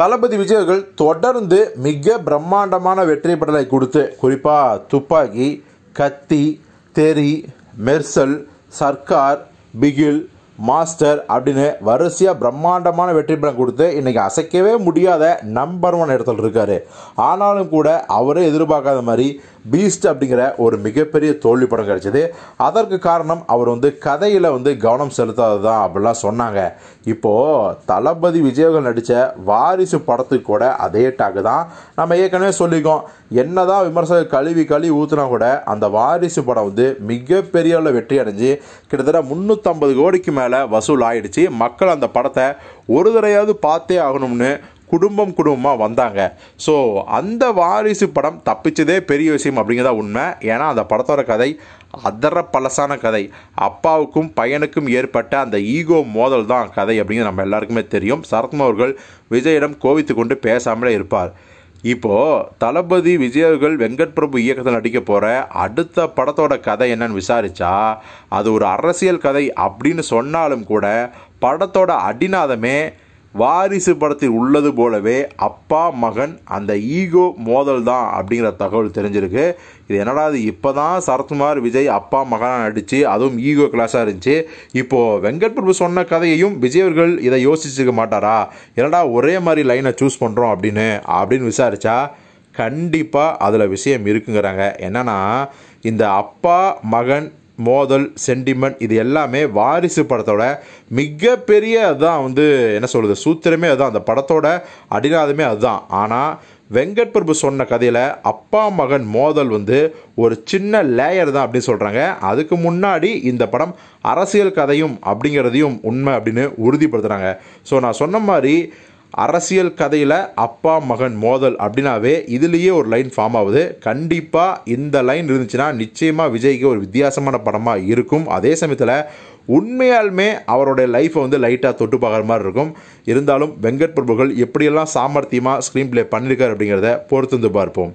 தளபதி விஜயர்கள் தொடர்ந்து மிக பிரம்மாண்டமான வெற்றி படலை கொடுத்து குறிப்பாக துப்பாக்கி கத்தி தெரி மெர்சல் சர்க்கார் பிகில் மாஸ்டர் அப்படின்னு வரிசையாக பிரம்மாண்டமான வெற்றி படம் கொடுத்து இன்றைக்கி அசைக்கவே முடியாத நம்பர் ஒன் இடத்துல இருக்கார் ஆனாலும் கூட அவரே எதிர்பார்க்காத மாதிரி பீஸ்ட் அப்படிங்கிற ஒரு மிகப்பெரிய தோல்வி படம் கிடச்சிது அதற்கு காரணம் அவர் வந்து கதையில் வந்து கவனம் செலுத்தாது தான் அப்படிலாம் சொன்னாங்க இப்போது தளபதி விஜயகள் நடித்த வாரிசு படத்துக்கு கூட அதே டாக்கு தான் நம்ம ஏற்கனவே சொல்லியிருக்கோம் என்ன தான் கழுவி கழுவி ஊற்றுனா கூட அந்த வாரிசு படம் வந்து மிகப்பெரிய அளவில் வெற்றி அடைஞ்சு கிட்டத்தட்ட முந்நூற்றம்பது கோடிக்கு மேலே வசூல் ஆயிடுச்சு மக்கள் அந்த படத்தை ஒரு தடையாவது பார்த்தே ஆகணும்னு குடும்பம் குடும்பமாக வந்தாங்க ஸோ அந்த வாரிசு படம் தப்பிச்சதே பெரிய விஷயம் அப்படிங்கிறதா உண்மை ஏன்னா அந்த படத்தோட கதை அதர பழசான கதை அப்பாவுக்கும் பையனுக்கும் ஏற்பட்ட அந்த ஈகோ மோதல் தான் கதை அப்படிங்கிறது நம்ம எல்லாருக்குமே தெரியும் சரத்குமார் அவர்கள் விஜயிடம் கோவித்து கொண்டு பேசாமலே இருப்பார் இப்போது தளபதி விஜய் அவர்கள் வெங்கட் பிரபு இயக்கத்தில் நடிக்க போகிற அடுத்த படத்தோட கதை என்னன்னு விசாரித்தா அது ஒரு அரசியல் கதை அப்படின்னு சொன்னாலும் கூட படத்தோட அடிநாதமே வாரிசு படத்தில் உள்ளது போலவே அப்பா மகன் அந்த ஈகோ மோதல் தான் அப்படிங்கிற தகவல் தெரிஞ்சிருக்கு இது என்னடா இப்போ தான் சரத்குமார் விஜய் அப்பா மகனாக நடித்து அதுவும் ஈகோ கிளாஸாக இருந்துச்சு இப்போது வெங்கட் பிரபு சொன்ன கதையையும் விஜய் அவர்கள் இதை யோசிச்சுக்க மாட்டாரா என்னடா ஒரே மாதிரி லைனை சூஸ் பண்ணுறோம் அப்படின்னு அப்படின்னு விசாரித்தா கண்டிப்பாக அதில் விஷயம் இருக்குங்கிறாங்க என்னென்னா இந்த அப்பா மகன் மோதல் சென்டிமெண்ட் இது எல்லாமே வாரிசு படத்தோட மிகப்பெரிய அதுதான் வந்து என்ன சொல்கிறது சூத்திரமே அதுதான் அந்த படத்தோட அடிநாதமே அதுதான் ஆனால் வெங்கட் பிரபு சொன்ன கதையில் அப்பா மகன் மோதல் வந்து ஒரு சின்ன லேயர் தான் அப்படின்னு சொல்கிறாங்க அதுக்கு முன்னாடி இந்த படம் அரசியல் கதையும் அப்படிங்கிறதையும் உண்மை அப்படின்னு உறுதிப்படுத்துகிறாங்க ஸோ நான் சொன்ன மாதிரி அரசியல் கதையில் அப்பா மகன் மோதல் அப்படின்னாவே இதுலேயே ஒரு லைன் ஃபார்ம் ஆகுது கண்டிப்பாக இந்த லைன் இருந்துச்சுன்னா நிச்சயமாக விஜய்க்கு ஒரு வித்தியாசமான படமாக இருக்கும் அதே சமயத்தில் உண்மையாலுமே அவருடைய லைஃப்பை வந்து லைட்டாக தொட்டு பார்க்குற மாதிரி இருக்கும் இருந்தாலும் வெங்கட் பிரபுகள் எப்படியெல்லாம் சாமர்த்தியமாக ஸ்க்ரீன் ப்ளே பண்ணியிருக்காரு அப்படிங்கிறத பொறுத்து வந்து பார்ப்போம்